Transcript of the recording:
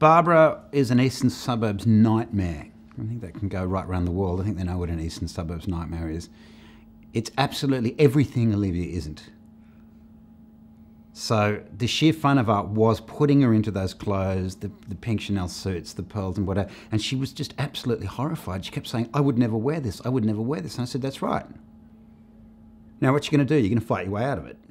Barbara is an eastern suburbs nightmare. I think that can go right around the world. I think they know what an eastern suburbs nightmare is. It's absolutely everything Olivia isn't. So the sheer fun of art was putting her into those clothes, the, the pink Chanel suits, the pearls and whatever, and she was just absolutely horrified. She kept saying, I would never wear this, I would never wear this. And I said, that's right. Now what you gonna do? You're gonna fight your way out of it.